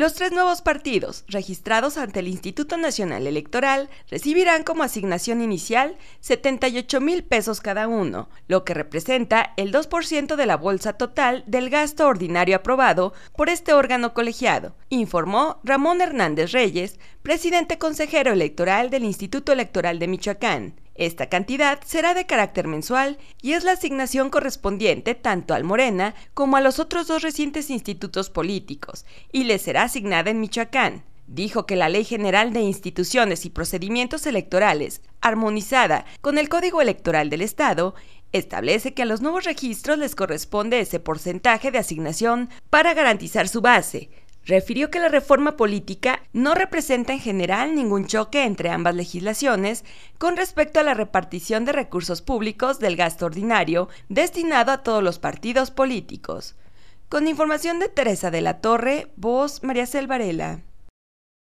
Los tres nuevos partidos, registrados ante el Instituto Nacional Electoral, recibirán como asignación inicial 78 mil pesos cada uno, lo que representa el 2% de la bolsa total del gasto ordinario aprobado por este órgano colegiado, informó Ramón Hernández Reyes, presidente consejero electoral del Instituto Electoral de Michoacán. Esta cantidad será de carácter mensual y es la asignación correspondiente tanto al Morena como a los otros dos recientes institutos políticos y le será asignada en Michoacán. Dijo que la Ley General de Instituciones y Procedimientos Electorales, armonizada con el Código Electoral del Estado, establece que a los nuevos registros les corresponde ese porcentaje de asignación para garantizar su base, Refirió que la reforma política no representa en general ningún choque entre ambas legislaciones con respecto a la repartición de recursos públicos del gasto ordinario destinado a todos los partidos políticos. Con información de Teresa de la Torre, voz María Selvarela.